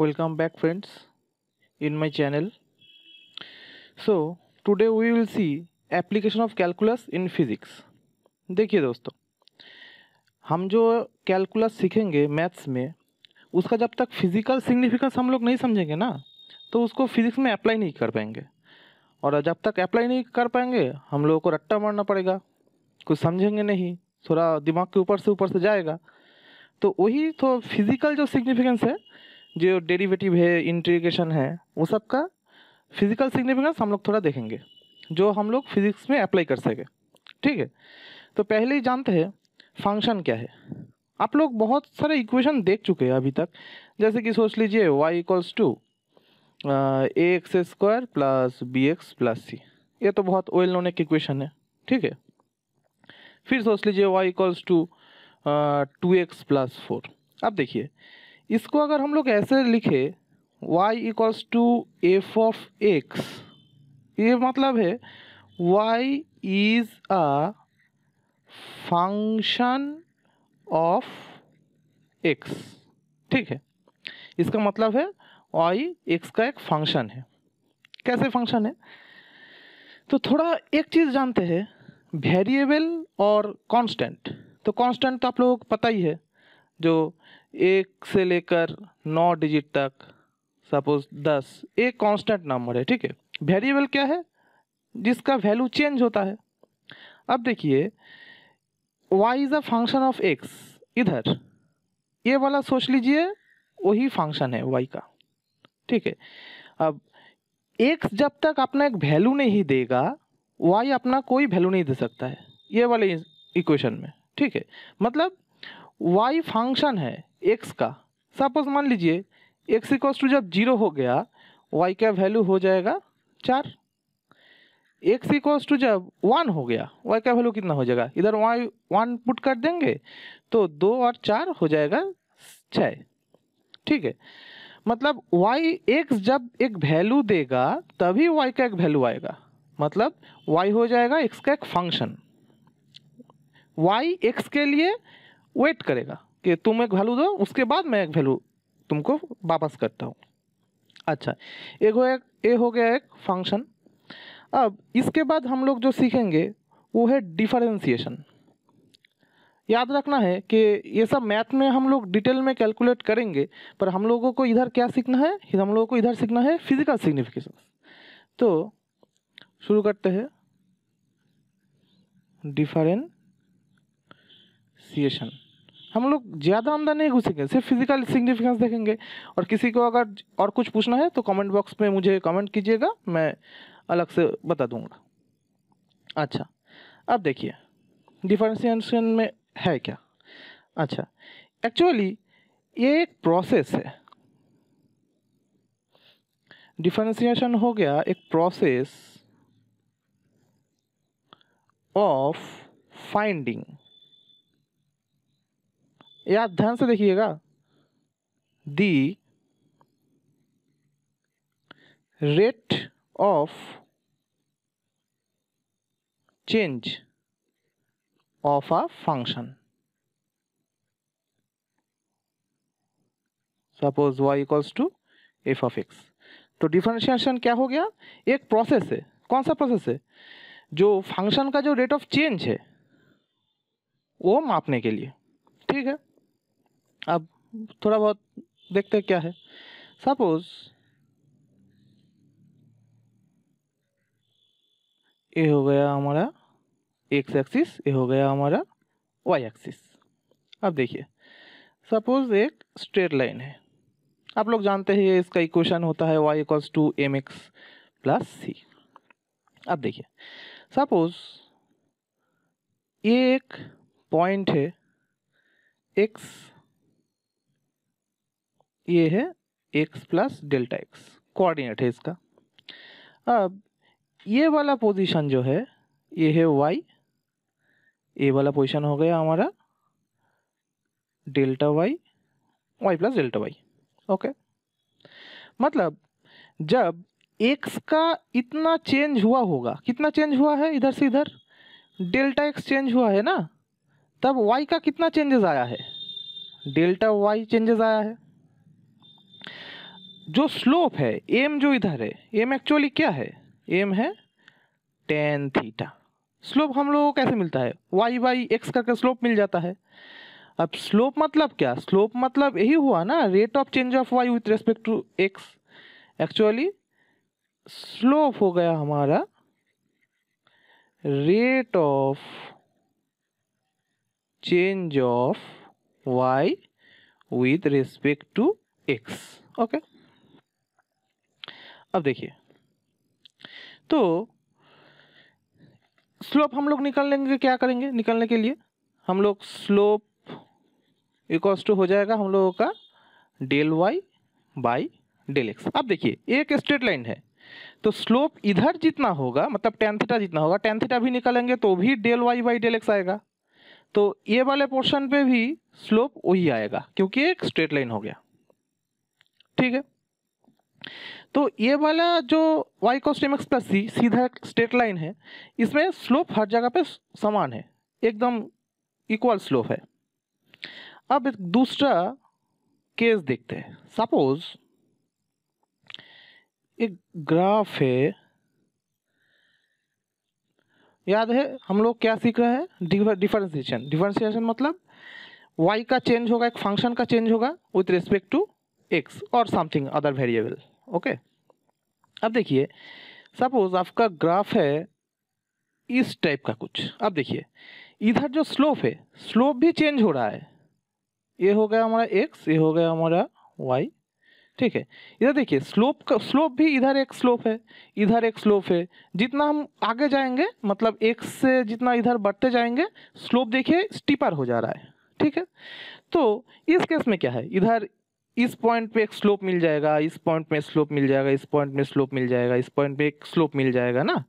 welcome back friends in my channel so today we will see application of calculus in physics देखिए दोस्तों हम जो calculus सीखेंगे maths में उसका जब तक फिजिकल सिग्निफिकेंस हम लोग नहीं समझेंगे ना तो उसको फिजिक्स में अप्लाई नहीं कर पाएंगे और जब तक अप्लाई नहीं कर पाएंगे हम लोगों को रट्टा मारना पड़ेगा कुछ समझेंगे नहीं थोड़ा दिमाग के ऊपर से ऊपर से जाएगा तो वही तो फिजिकल जो सिग्निफिकेंस है जो डेरिवेटिव है इंटीग्रेशन है वो सब का फिजिकल सिग्निफिकेंस हम लोग थोड़ा देखेंगे जो हम लोग फिजिक्स में अप्लाई कर सके ठीक है तो पहले ही जानते हैं फंक्शन क्या है आप लोग बहुत सारे इक्वेशन देख चुके हैं अभी तक जैसे कि सोच लीजिए Y equals to A X square plus B X plus सी ये तो बहुत वेल नोन एक इक्वेशन है ठीक है फिर सोच लीजिए Y equals to two X plus four अब देखिए इसको अगर हम लोग ऐसे लिखे y equals to F of x ये मतलब है y is a function of X ठीक है इसका मतलब है y x का एक फंक्शन है कैसे फंक्शन है तो थोड़ा एक चीज़ जानते हैं वेरिएबल और कांस्टेंट तो कांस्टेंट तो आप लोगों को पता ही है जो एक से लेकर नौ डिजिट तक सपोज दस एक कांस्टेंट नंबर है ठीक है वेरिएबल क्या है जिसका वैल्यू चेंज होता है अब देखिए Y is a function of X इधर ये वाला सोच लीजिए वही फंक्शन है वाई का ठीक है अब एक्स जब तक अपना एक वैल्यू नहीं देगा वाई अपना कोई वैल्यू नहीं दे सकता है ये वाले इक्वेशन में ठीक है मतलब वाई फंक्शन है एक्स का सपोज मान लीजिए एक्स इक्व टू जब जीरो हो गया वाई का वैल्यू हो जाएगा चार एक्स इक्व टू जब वन हो गया वाई का वैल्यू कितना हो जाएगा इधर वाई वन पुट कर देंगे तो दो और चार हो जाएगा छः ठीक है मतलब वाई एक्स जब एक वैल्यू देगा तभी वाई का एक वैल्यू आएगा मतलब वाई हो जाएगा एक्स का एक फंक्शन वाई एक्स के लिए वेट करेगा कि तुम एक वैल्यू दो उसके बाद मैं एक वैल्यू तुमको वापस करता हूँ अच्छा एक हो एक ए हो गया एक फंक्शन अब इसके बाद हम लोग जो सीखेंगे वो है डिफरेंशिएशन याद रखना है कि ये सब मैथ में हम लोग डिटेल में कैलकुलेट करेंगे पर हम लोगों को इधर क्या सीखना है हम लोगों को इधर सीखना है फिजिकल सिग्निफिकेशन तो शुरू करते हैं डिफरेंट डिफ्रेंसिएशन हम लोग ज़्यादा अंदर नहीं घुसेंगे सिर्फ फिजिकल सिग्निफिकेंस देखेंगे और किसी को अगर और कुछ पूछना है तो कमेंट बॉक्स में मुझे कमेंट कीजिएगा मैं अलग से बता दूंगा अच्छा अब देखिए डिफरेंशिएशन में है क्या अच्छा एक्चुअली ये एक प्रोसेस है डिफरेंशिएशन हो गया एक प्रोसेस ऑफ फाइंडिंग ये आप ध्यान से देखिएगा the rate of change of a function suppose Y equals to F of x तो डिफरेंशिएशन क्या हो गया एक प्रोसेस है कौन सा प्रोसेस है जो फंक्शन का जो रेट ऑफ चेंज है वो मापने के लिए ठीक है अब थोड़ा बहुत देखते हैं क्या है सपोज ये हो गया हमारा एक्स एक्सिस ये हो गया हमारा वाई एक्सिस अब देखिए सपोज एक स्ट्रेट लाइन है आप लोग जानते हैं इसका इक्वेशन होता है Y equals to M X plus C अब देखिए सपोज ये एक पॉइंट है एक्स ये है X plus delta X coordinate है इसका अब ये वाला पोजीशन जो है ये है वाई ये वाला पोजीशन हो गया हमारा delta Y Y plus delta Y okay मतलब जब एक्स का इतना चेंज हुआ होगा कितना चेंज हुआ है इधर से इधर डेल्टा एक्स चेंज हुआ है ना तब वाई का कितना चेंजेस आया है डेल्टा वाई चेंजेस आया है जो स्लोप है एम जो इधर है एम एक्चुअली क्या है एम है टेन थीटा स्लोप हम लोगों को कैसे मिलता है वाई वाई एक्स करके स्लोप मिल जाता है अब स्लोप मतलब क्या स्लोप मतलब यही हुआ ना rate of change of Y with respect to X actually slope हो गया हमारा rate of change of with respect to x okay okay अब देखिए तो स्लोप हम लोग निकाल लेंगे क्या करेंगे निकालने के लिए हम लोग स्लोप इक्वल्स टू हो जाएगा हम लोगों का del Y by del X अब देखिए एक स्ट्रेट लाइन है तो स्लोप इधर जितना होगा मतलब टेन थीटा जितना होगा टेन थीटा भी निकालेंगे तो भी del Y by del X आएगा तो ये वाले पोर्शन पे भी स्लोप वही आएगा क्योंकि एक स्ट्रेट लाइन हो गया ठीक है तो ये वाला जो Y cost M X plus C सीधा स्ट्रेट लाइन है इसमें स्लोप हर जगह पे समान है एकदम इक्वल स्लोप है अब एक दूसरा केस देखते हैं सपोज एक ग्राफ है याद है हम लोग क्या सीख रहे हैं डिफरेंशिएशन डिफरेंशिएशन मतलब y का चेंज होगा एक फंक्शन का चेंज होगा विथ रिस्पेक्ट टू एक्स और समथिंग अदर वेरिएबल ओके अब देखिए सपोज आपका ग्राफ है इस टाइप का कुछ अब देखिए इधर जो स्लोप है स्लोप भी चेंज हो रहा है ये हो गया हमारा एक्स ये हो गया हमारा वाई ठीक है इधर देखिए स्लोप का स्लोप भी इधर एक स्लोप है इधर एक स्लोप है जितना हम आगे जाएंगे मतलब एक से जितना इधर बढ़ते जाएंगे स्लोप देखिए स्टीपर हो जा रहा है ठीक है तो इस केस में क्या है इधर इस पॉइंट पे एक स्लोप मिल जाएगा इस पॉइंट में स्लोप मिल जाएगा इस पॉइंट में स्लोप मिल जाएगा इस पॉइंट पे एक स्लोप मिल जाएगा ना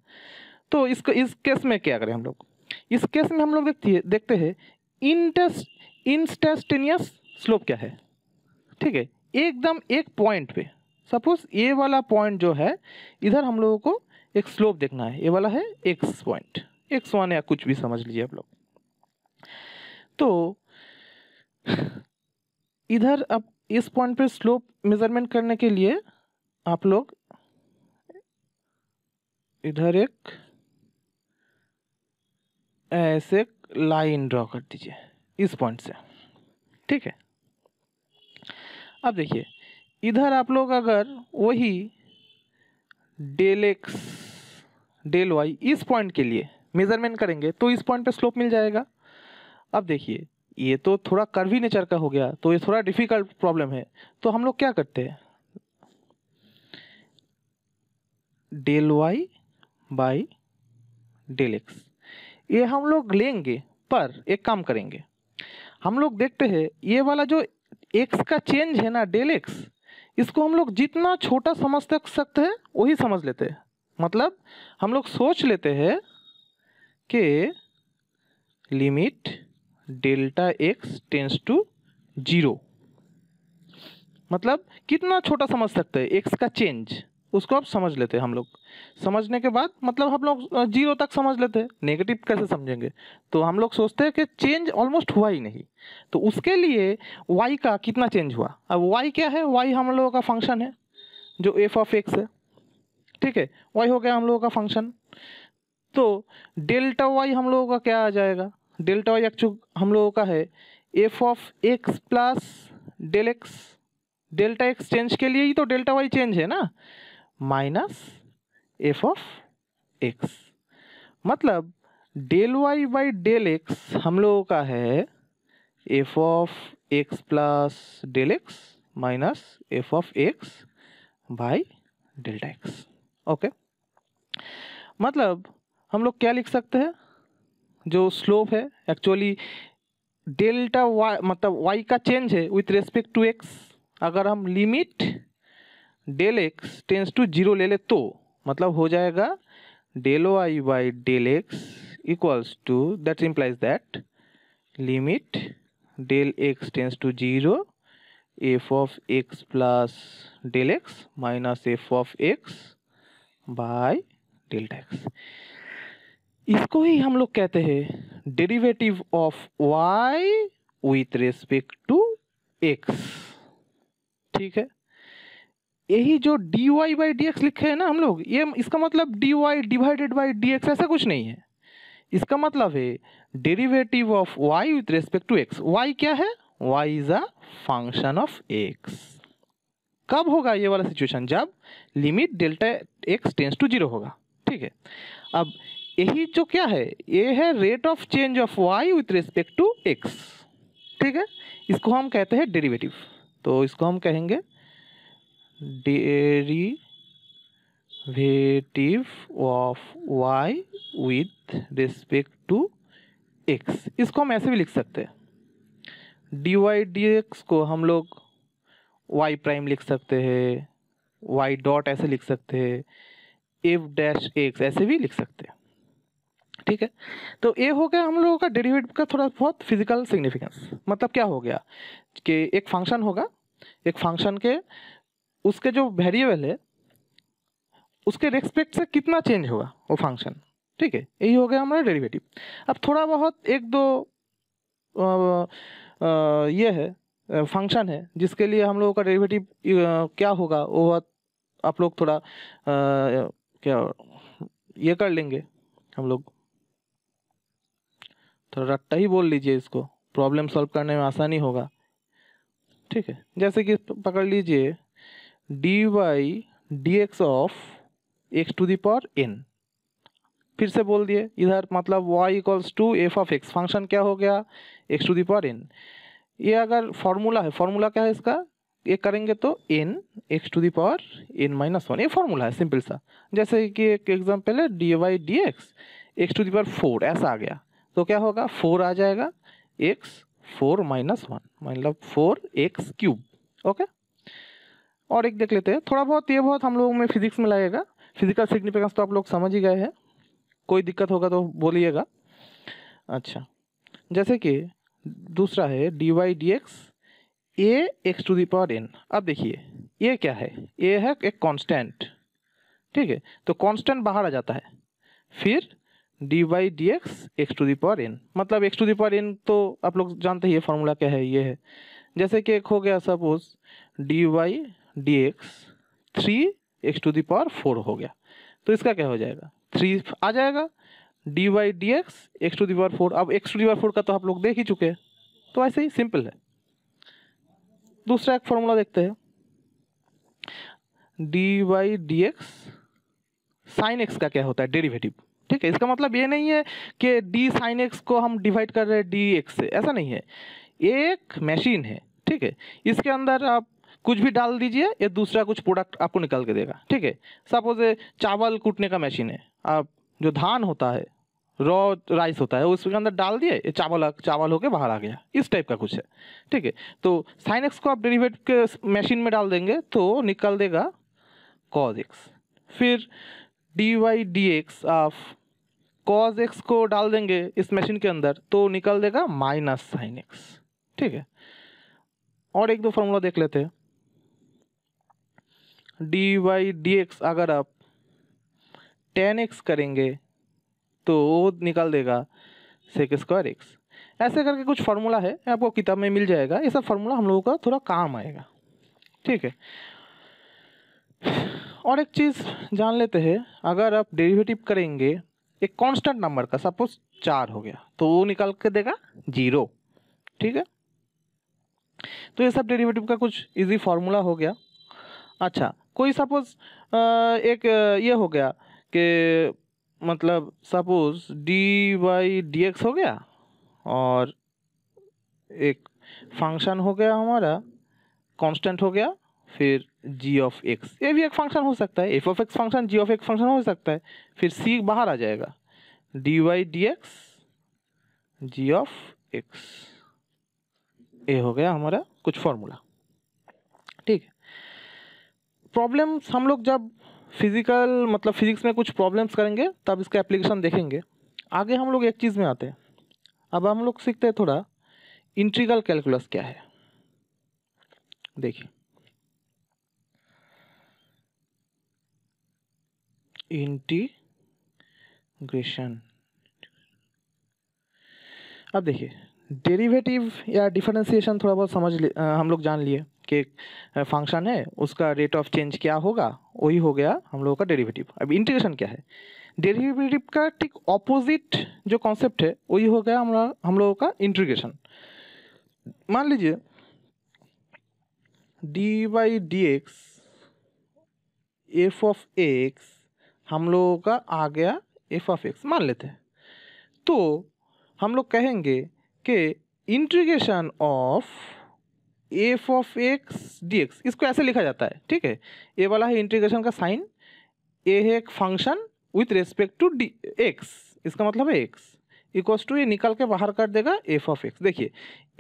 तो इसको इस केस में क्या करें हम लोग इस केस में हम लोग देखती है देखते हैं इंटस इंस्टेस्टेनियस स्लोप क्या है ठीक है एकदम एक पॉइंट पे सपोज ये वाला पॉइंट जो है इधर हम लोगों को एक स्लोप देखना है ये वाला है एक्स पॉइंट एक्स वन या कुछ भी समझ लीजिए आप लोग तो इधर अब इस पॉइंट पे स्लोप मेजरमेंट करने के लिए आप लोग इधर एक ऐसे लाइन ड्रॉ कर दीजिए इस पॉइंट से ठीक है अब देखिए इधर आप लोग अगर वही डेल एक्स डेल वाई इस पॉइंट के लिए मेजरमेंट करेंगे तो इस पॉइंट पे स्लोप मिल जाएगा अब देखिए ये तो थोड़ा कर्वी नेचर का हो गया तो ये थोड़ा डिफिकल्ट प्रॉब्लम है तो हम लोग क्या करते हैं del Y by del X ये हम लोग लेंगे पर एक काम करेंगे हम लोग देखते हैं ये वाला जो एक्स का चेंज है ना डेल एक्स इसको हम लोग जितना छोटा समझ तक सकते हैं वही समझ लेते हैं मतलब हम लोग सोच लेते हैं कि limit delta x tends to zero मतलब कितना छोटा समझ सकते हैं एक्स का चेंज उसको आप समझ लेते हैं हम लोग समझने के बाद मतलब हम लोग जीरो तक समझ लेते हैं नेगेटिव कैसे समझेंगे तो हम लोग सोचते हैं कि चेंज ऑलमोस्ट हुआ ही नहीं तो उसके लिए वाई का कितना चेंज हुआ अब वाई क्या है वाई हम लोगों का फंक्शन है जो एफ ऑफ एक्स है ठीक है वाई हो गया हम लोगों का फंक्शन तो डेल्टा वाई हम लोगों का क्या आ जाएगा डेल्टा वाई एक्चुअल हम लोगों का है F of X plus del X delta X change के लिए ही तो डेल्टा वाई चेंज है ना माइनस एफ ऑफ एक्स मतलब del Y by del X हम लोगों का है F of X plus del X minus F of X by delta X okay मतलब हम लोग क्या लिख सकते हैं जो स्लोप है एक्चुअली डेल्टा वाई मतलब वाई का चेंज है विथ रेस्पेक्ट टू एक्स अगर हम limit del x tends to zero ले ले तो मतलब हो जाएगा del Y by del X equals to that implies that limit del x tends to zero F of X plus del X minus F of X by delta X इसको ही हम लोग कहते हैं derivative of Y with respect to x ठीक है यही जो D Y by D X लिखे हैं ना हम लोग ये इसका मतलब D Y divided by D X ऐसा कुछ नहीं है इसका मतलब है derivative of Y with respect to X Y क्या है Y is a function of X कब होगा ये वाला सिचुएशन जब limit delta x tends to zero होगा ठीक है अब यही जो क्या है ये है rate of change of Y with respect to x ठीक है इसको हम कहते हैं डेरिवेटिव तो इसको हम कहेंगे derivative of Y with respect to x इसको हम ऐसे भी लिख सकते हैं डी वाई डी एक्स को हम लोग वाई प्राइम लिख सकते हैं वाई डॉट ऐसे लिख सकते हैं एफ डैश एक्स ऐसे भी लिख सकते हैं ठीक है तो ये हो गया हम लोगों का डेरिवेटिव का थोड़ा बहुत फिजिकल सिग्निफिकेंस मतलब क्या हो गया कि एक फंक्शन होगा एक फंक्शन के उसके जो वेरिएबल है उसके रेस्पेक्ट से कितना चेंज होगा वो फंक्शन ठीक है यही हो गया हमारा डेरिवेटिव अब थोड़ा बहुत एक दो आ, आ, ये है फंक्शन है जिसके लिए हम लोगों का डेरिवेटिव क्या होगा वो आप लोग थोड़ा आ, क्या ये कर लेंगे हम लोग थोड़ा रट्टा ही बोल लीजिए इसको प्रॉब्लम सॉल्व करने में आसानी होगा ठीक है जैसे कि पकड़ लीजिए d y d x of x to power n फिर से बोल दिए इधर मतलब y equals to F of x function क्या हो गया एक्स टू पावर एन ये अगर फार्मूला है फार्मूला क्या है इसका ये करेंगे तो n x to power n minus one ये फार्मूला है सिंपल सा जैसे कि एक एग्जाम्पल है d y d x x to power four ऐसा आ गया तो क्या होगा फोर आ जाएगा एक्स फोर माइनस वन मतलब फोर एक्स क्यूब ओके और एक देख लेते हैं थोड़ा बहुत ये बहुत हम लोगों में फिजिक्स में लगेगा फिजिकल सिग्निफिकेंस तो आप लोग समझ ही गए हैं कोई दिक्कत होगा तो बोलिएगा अच्छा जैसे कि दूसरा है d y d x a x to power n अब देखिए ये क्या है ए है एक कांस्टेंट ठीक है तो कांस्टेंट बाहर आ जाता है फिर d y d x x to power n मतलब एक्स टू पावर एन तो आप लोग जानते ही फॉर्मूला क्या है ये है जैसे कि एक हो गया suppose d y d x three x to power four हो गया तो इसका क्या हो जाएगा थ्री आ जाएगा d y d x x to power four अब एक्स टू पावर फोर का तो आप लोग देख ही चुके हैं तो ऐसे ही सिंपल है दूसरा एक फॉर्मूला देखते हैं d y d x sine x का क्या होता है डेरिवेटिव ठीक है इसका मतलब ये नहीं है कि डी साइन एक्स को हम डिवाइड कर रहे हैं डी एक्स से ऐसा नहीं है एक मशीन है ठीक है इसके अंदर आप कुछ भी डाल दीजिए या दूसरा कुछ प्रोडक्ट आपको निकाल के देगा ठीक है सपोज चावल कूटने का मशीन है आप जो धान होता है रॉ राइस होता है उसके अंदर डाल दिए चावल चावल होके बाहर आ गया इस टाइप का कुछ है ठीक है तो साइन एक्स को आप डेरिवेट के मशीन में डाल देंगे तो निकल देगा कॉज एक्स फिर d y d x of cos x को डाल देंगे इस मशीन के अंदर तो निकल देगा माइनस साइन एक्स ठीक है और एक दो फॉर्मूला देख लेते हैं डी वाई डी एक्स अगर आप टेन एक्स करेंगे तो वो निकाल देगा सेक स्क्वायर एक्स ऐसे करके कुछ फार्मूला है आपको किताब में मिल जाएगा ये सब फार्मूला हम लोगों का थोड़ा काम आएगा ठीक है और एक चीज़ जान लेते हैं अगर आप डेरिवेटिव करेंगे एक कांस्टेंट नंबर का सपोज चार हो गया तो वो निकाल के देगा जीरो ठीक है तो ये सब डेरिवेटिव का कुछ इजी फार्मूला हो गया अच्छा कोई सपोज एक ये हो गया कि मतलब suppose d by D x हो गया और एक फंक्शन हो गया हमारा कांस्टेंट हो गया फिर जी ऑफ एक्स ये भी एक फंक्शन हो सकता है F of x function g of x function हो सकता है फिर सी बाहर आ जाएगा d y d x g of x ये हो गया हमारा कुछ फॉर्मूला ठीक है प्रॉब्लम्स हम लोग जब फिजिकल मतलब फिजिक्स में कुछ प्रॉब्लम्स करेंगे तब इसका एप्लीकेशन देखेंगे आगे हम लोग एक चीज़ में आते हैं अब हम लोग सीखते हैं थोड़ा इंट्रीगल कैलकुलस क्या है देखिए इंटीग्रेशन अब देखिए डेरिवेटिव या डिफरेंशिएशन थोड़ा बहुत समझ ले, हम लोग जान लिए कि फंक्शन है उसका रेट ऑफ चेंज क्या होगा वही हो गया हम लोगों का डेरिवेटिव अब इंटीग्रेशन क्या है डेरिवेटिव का ठीक ऑपोजिट जो कॉन्सेप्ट है वही हो गया हमारा हम लोगों का इंटीग्रेशन मान लीजिए d by D x f of x हम लोगों का आ गया एफ ऑफ एक्स मान लेते हैं तो हम लोग कहेंगे कि integration of f of x d x इसको ऐसे लिखा जाता है ठीक है ए वाला है इंट्रीगेशन का साइन ए है एक function with respect to d x इसका मतलब है एक्स इक्वस टू ये निकल के बाहर कर देगा एफ ऑफ एक्स देखिए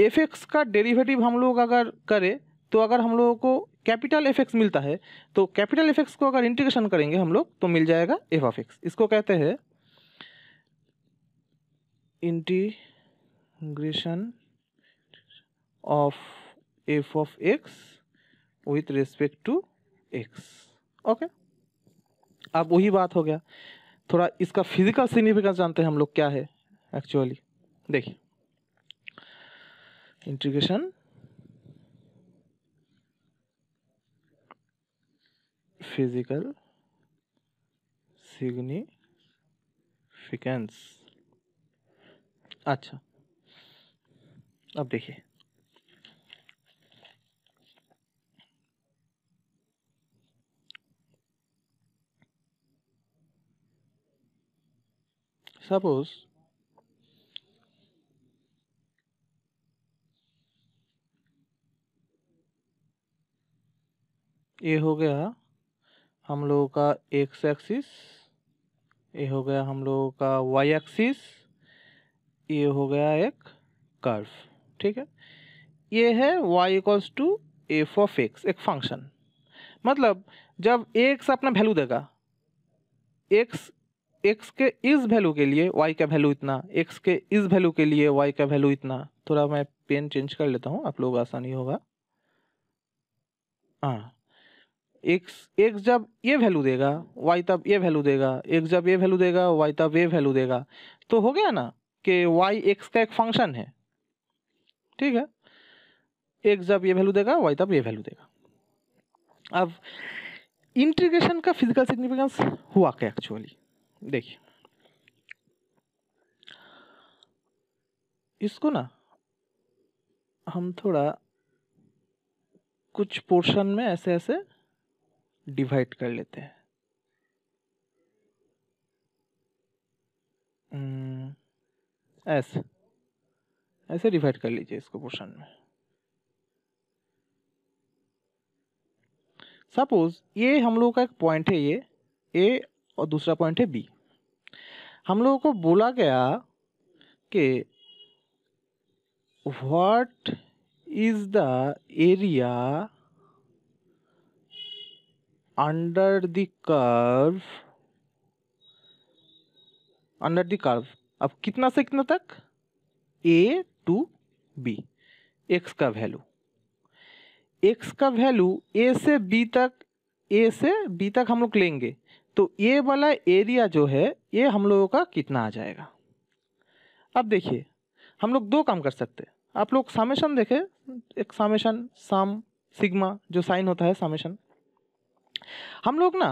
एफ एक्स का डेरिवेटिव हम लोग अगर करें तो अगर हम लोगों को कैपिटल एफ मिलता है तो कैपिटल एफ को अगर इंटीग्रेशन करेंगे हम लोग तो मिल जाएगा एफ ऑफ एक्स इसको कहते हैं integration of f of x with respect to x okay अब वही बात हो गया थोड़ा इसका फिजिकल सिग्निफिकेंस जानते हैं हम लोग क्या है एक्चुअली देखिए इंटीग्रेशन फिजिकल सिग्निफिकेंस अच्छा अब देखिए सपोज ये हो गया हम लोगों का एक्स एक्सिस ये हो गया हम लोगों का वाई एक्सिस ये हो गया एक कर्व ठीक है ये है Y equals to F of x एक फंक्शन मतलब जब एक्स अपना वैल्यू देगा एक्स एक्स के इस वैल्यू के लिए वाई का वैल्यू इतना एक्स के इस वैल्यू के लिए वाई का वैल्यू इतना थोड़ा मैं पेन चेंज कर लेता हूँ आप लोग आसानी होगा हाँ एक्स एक्स जब ये वैल्यू देगा वाई तब ये वैल्यू देगा एक्स जब ये वैल्यू देगा वाई तब ये वैल्यू देगा तो हो गया ना कि वाई एक्स का एक फंक्शन है ठीक है एक्स जब ये वैल्यू देगा वाई तब ये वैल्यू देगा अब इंटीग्रेशन का फिजिकल सिग्निफिकेंस हुआ क्या एक्चुअली देखिए इसको ना हम थोड़ा कुछ पोर्शन में ऐसे ऐसे डिवाइड कर लेते हैं hmm, ऐसे ऐसे डिवाइड कर लीजिए इसको पोर्शन में सपोज ये हम लोगों का एक पॉइंट है ये ए और दूसरा पॉइंट है बी हम लोगों को बोला गया कि what is the area under the curve under the curve अब कितना से कितना तक ए टू बी एक्स का वैल्यू एक्स का वैल्यू ए से बी तक ए से बी तक हम लोग लेंगे तो ए वाला एरिया जो है ये हम लोगों का कितना आ जाएगा अब देखिए हम लोग दो काम कर सकते हैं आप लोग सामेशन देखें एक सामेशन साम सिग्मा जो साइन होता है सामेशन हम लोग ना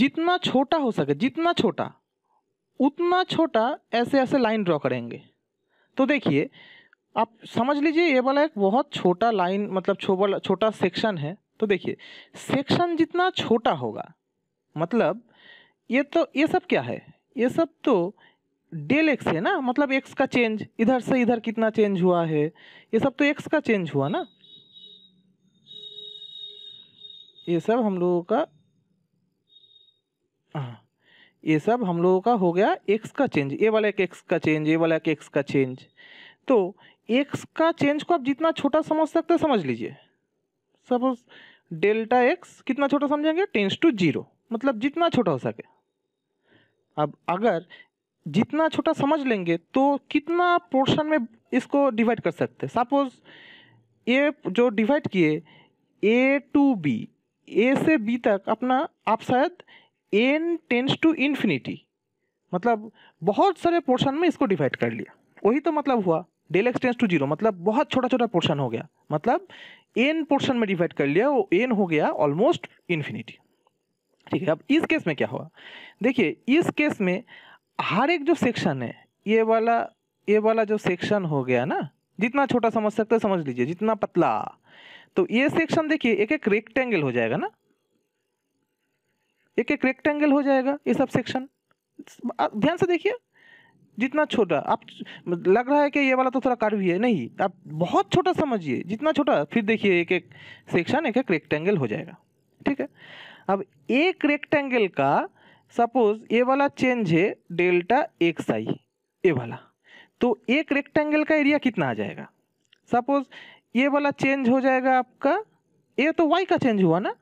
जितना छोटा हो सके जितना छोटा उतना छोटा ऐसे ऐसे लाइन ड्रॉ करेंगे तो देखिए आप समझ लीजिए ये वाला एक बहुत छोटा लाइन मतलब छोटा सेक्शन है तो देखिए सेक्शन जितना छोटा होगा मतलब ये तो ये सब क्या है ये सब तो डेल एक्स है ना मतलब एक्स का चेंज इधर से इधर कितना चेंज हुआ है ये सब तो एक्स का चेंज हुआ ना ये सब हम लोगों का हाँ ये सब हम लोगों का हो गया एक्स का चेंज ये वाला एक एक्स का चेंज ये वाला एक एक्स का चेंज तो एक्स का चेंज को आप जितना छोटा समझ सकते हैं समझ लीजिए सपोज डेल्टा एक्स कितना छोटा समझेंगे टेंस टू जीरो मतलब जितना छोटा हो सके अब अगर जितना छोटा समझ लेंगे तो कितना पोर्शन में इसको डिवाइड कर सकते हैं सपोज ये जो डिवाइड किए ए टू बी ए से बी तक अपना आप शायद एन टेंस टू इन्फिनिटी मतलब बहुत सारे पोर्शन में इसको डिवाइड कर लिया वही तो मतलब हुआ del x tends to zero मतलब बहुत छोटा छोटा पोर्शन हो गया मतलब एन पोर्शन में डिवाइड कर लिया वो एन हो गया ऑलमोस्ट इन्फिनिटी ठीक है अब इस केस में क्या हुआ देखिए इस केस में हर एक जो सेक्शन है ये वाला ये वाला जो सेक्शन हो गया ना जितना छोटा समझ सकते समझ लीजिए जितना पतला तो ये सेक्शन देखिए एक एक रेक्टेंगल हो जाएगा ना एक एक रेक्टेंगल हो जाएगा ये सब सेक्शन ध्यान से देखिए जितना छोटा आप लग रहा है कि ये वाला तो थोड़ा कर्व है नहीं आप बहुत छोटा समझिए जितना छोटा फिर देखिए एक एक सेक्शन एक एक रेक्टेंगल हो जाएगा ठीक है अब एक रेक्टेंगल का सपोज ये वाला चेंज है डेल्टा एक्स आई ये वाला तो एक रेक्टेंगल का एरिया कितना आ जाएगा सपोज ये वाला चेंज हो जाएगा आपका ये तो वाई का चेंज हुआ ना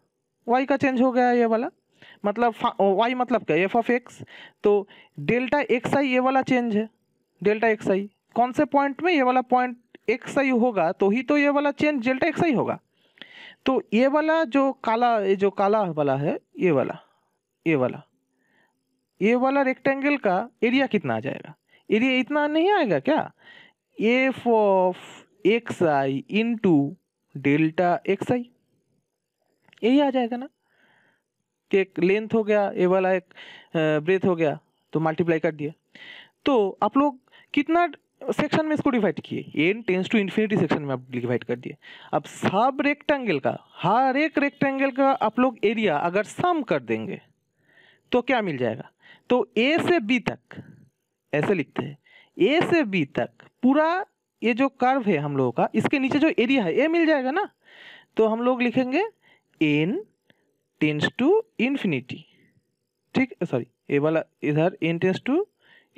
वाई का चेंज हो गया ये वाला मतलब वाई मतलब क्या एफ ऑफ एक्स तो डेल्टा एक्स आई ये वाला चेंज है डेल्टा एक्स आई कौन से पॉइंट में ये वाला पॉइंट एक्स आई होगा तो ही तो ये वाला चेंज डेल्टा एक्स आई होगा तो ये वाला जो काला ये जो काला वाला है ये वाला ये वाला ये वाला रेक्टेंगल का एरिया कितना आ जाएगा एरिया इतना नहीं आएगा क्या f of x i into delta x i यही आ जाएगा ना कि एक लेंथ हो गया ए वाला एक ब्रेथ हो गया तो मल्टीप्लाई कर दिया तो आप लोग कितना सेक्शन में इसको डिवाइड किए n tends to infinity section में आप डिवाइड कर दिए अब सब रेक्टेंगल का हर एक रेक्टेंगल का आप लोग एरिया अगर सम कर देंगे तो क्या मिल जाएगा तो ए से बी तक ऐसे लिखते हैं ए से बी तक पूरा ये जो कर्व है हम लोगों का इसके नीचे जो एरिया है ये मिल जाएगा ना तो हम लोग लिखेंगे एन टेंस टू इन्फिनिटी ठीक सॉरी ये वाला इधर एन टेंस टू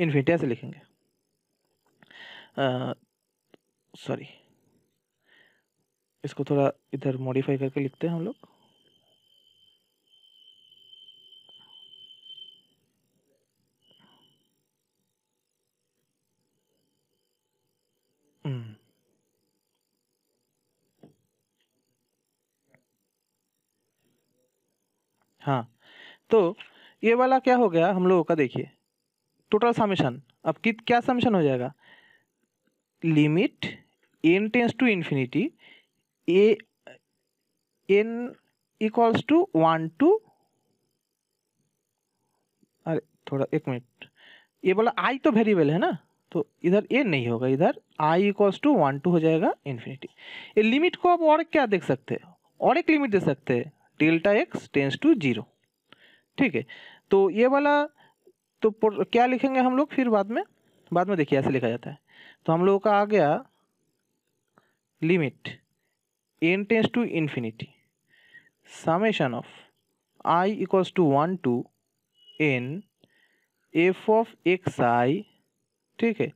इन्फिनिटी ऐसे लिखेंगे सॉरी इसको थोड़ा इधर मॉडिफाई करके लिखते हैं हम लोग हाँ तो ये वाला क्या हो गया हम लोगों का देखिए टोटल समेशन अब कित क्या समेशन हो जाएगा limit n tends to infinity a n equals to one to अरे थोड़ा एक मिनट ये बोला आई तो वेरिएबल है ना तो इधर ए नहीं होगा इधर i equals to one to हो जाएगा इन्फिनिटी ये लिमिट को आप और क्या देख सकते हैं और एक लिमिट दे सकते हैं delta x tends to zero ठीक है तो ये वाला तो क्या लिखेंगे हम लोग फिर बाद में बाद में देखिए ऐसे लिखा जाता है तो हम लोगों का आ गया limit n tends to infinity summation of i equals to one to n f of x i ठीक है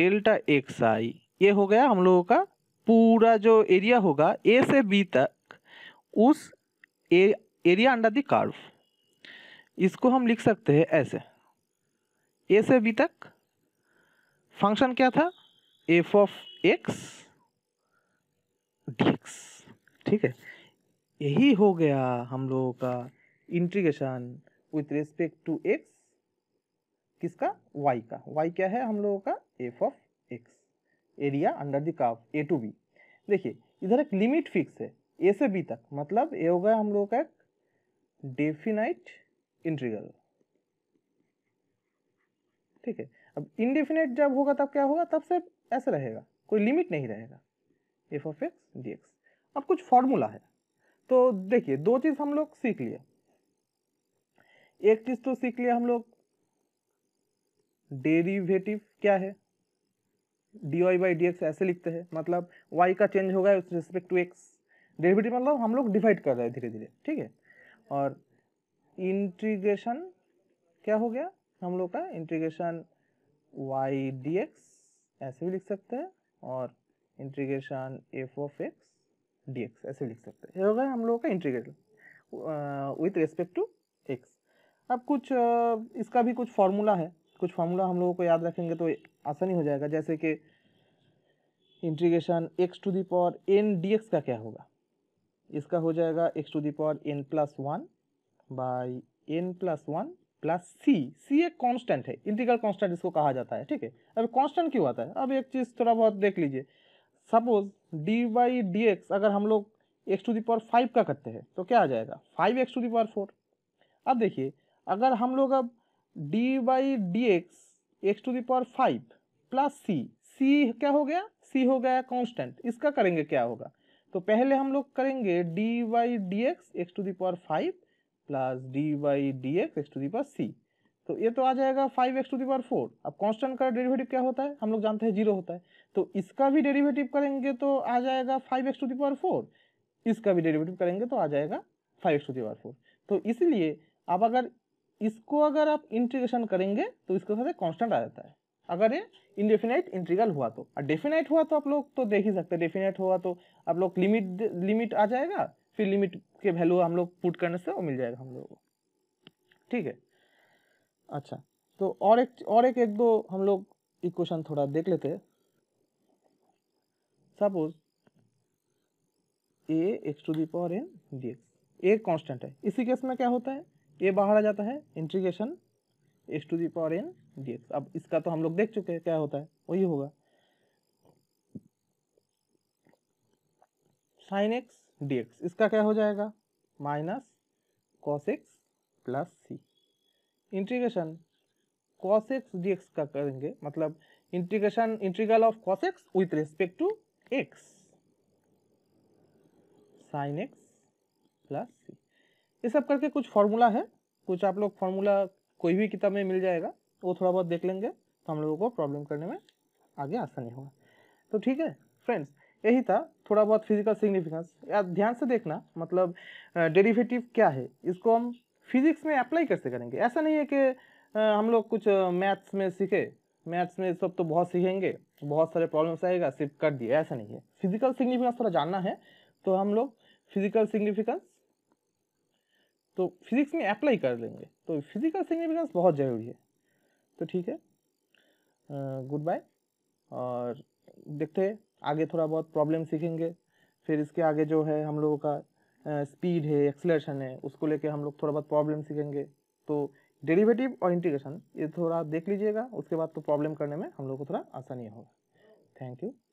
डेल्टा एक्स आई ये हो गया हम लोगों का पूरा जो एरिया होगा ए से बी तक उस एरिया अंडर द कार्व इसको हम लिख सकते हैं ऐसे ए से बी तक फंक्शन क्या था एफ ऑफ एक्स डीएक्स ठीक है यही हो गया हम लोगों का integration with respect to x किसका वाई का वाई क्या है हम लोगों का f of x area under the curve a to b देखिए इधर एक लिमिट फिक्स है ए से बी तक मतलब ए हो गया हम लोग का एक डेफिनाइट इंटीग्रल ठीक है अब इनडेफिनाइट जब होगा तब क्या होगा तब सिर्फ ऐसे रहेगा कोई लिमिट नहीं रहेगा f of x d x अब कुछ फॉर्मूला है तो देखिए दो चीज़ हम लोग सीख लिए एक चीज़ तो सीख लिया हम लोग डेरिवेटिव क्या है d Y by D x ऐसे लिखते हैं मतलब वाई का चेंज होगा उस रिस्पेक्ट टू एक्स डेरिवेटिव मतलब हम लोग डिवाइड कर रहे हैं धीरे धीरे ठीक है और इंटीग्रेशन क्या हो गया हम लोग का इंटीग्रेशन वाई डी एक्स ऐसे भी लिख सकते हैं और integration f of x d x ऐसे लिख सकते हैं ये हो गया हम लोगों का integration with respect to x अब कुछ इसका भी कुछ फार्मूला है कुछ फार्मूला हम लोगों को याद रखेंगे तो आसानी हो जाएगा जैसे कि integration x to the power n d x का क्या होगा इसका हो जाएगा x to power n plus one by n plus one plus c c एक कांस्टेंट है इंटीग्रल कांस्टेंट इसको कहा जाता है ठीक है अब कांस्टेंट क्यों आता है अब एक चीज़ थोड़ा बहुत देख लीजिए suppose d by D x अगर हम लोग एक्स टू दावर फाइव का करते हैं तो क्या आ जाएगा five x to power four अब देखिए अगर हम लोग अब d by D x x to power five plus c c क्या हो गया सी हो गया कॉन्स्टेंट इसका करेंगे क्या होगा तो पहले हम लोग करेंगे d y d x x to power five plus d y d x x to power c तो ये तो आ जाएगा five x to power four अब कांस्टेंट का डेरिवेटिव क्या होता है हम लोग जानते हैं जीरो होता है तो इसका भी डेरिवेटिव करेंगे तो आ जाएगा five x to power four इसका भी डेरिवेटिव करेंगे तो आ जाएगा five x to power four तो इसलिए आप अगर इसको अगर आप इंटीग्रेशन करेंगे तो इसके साथ कॉन्स्टेंट आ जाता है अगर ये इनडेफिनाइट इंटीग्रल हुआ तो डेफिनाइट हुआ तो आप लोग तो देख ही सकते हैं डेफिनाइट हुआ तो आप लोग लिमिट लिमिट आ जाएगा फिर लिमिट के वैल्यू हम लोग पुट करने से वो मिल जाएगा हम लोगों को ठीक है अच्छा तो और एक और एक एक दो हम लोग इक्वेशन थोड़ा देख लेते suppose a x to the power n d x a constant है इसी केस में क्या होता है ए बाहर आ जाता है integration s to the power n d x अब इसका तो हम लोग देख चुके हैं क्या होता है वही होगा साइन एक्स डी एक्स इसका क्या हो जाएगा minus cos x plus c integration cos x d x का करेंगे मतलब integration integral of cos x with respect to x sine x plus सी ये सब करके कुछ फॉर्मूला है कुछ आप लोग फॉर्मूला कोई भी किताब में मिल जाएगा तो वो थोड़ा बहुत देख लेंगे तो हम लोगों को प्रॉब्लम करने में आगे आसानी होगा तो ठीक है फ्रेंड्स यही था थोड़ा बहुत फिजिकल सिग्निफिकेंस या ध्यान से देखना मतलब डेरिवेटिव क्या है इसको हम फिजिक्स में अप्लाई कैसे करेंगे ऐसा नहीं है कि हम लोग कुछ मैथ्स में सीखे मैथ्स में सब तो बहुत सीखेंगे बहुत सारे प्रॉब्लम्स आएगा सिर्फ कर दिए ऐसा नहीं है फिजिकल सिग्निफिकेंस थोड़ा जानना है तो हम लोग फिजिकल सिग्निफिकेंस तो फिजिक्स में अप्लाई कर लेंगे तो फिजिकल सिग्निफिकेंस बहुत ज़रूरी है तो ठीक है गुड बाय और देखते हैं आगे थोड़ा बहुत प्रॉब्लम सीखेंगे फिर इसके आगे जो है हम लोगों का स्पीड है एक्सलेशन है उसको लेके हम लोग थोड़ा बहुत प्रॉब्लम सीखेंगे तो डेरिवेटिव और इंटीग्रेशन ये थोड़ा देख लीजिएगा उसके बाद तो प्रॉब्लम करने में हम लोग को थोड़ा आसानी होगा थैंक यू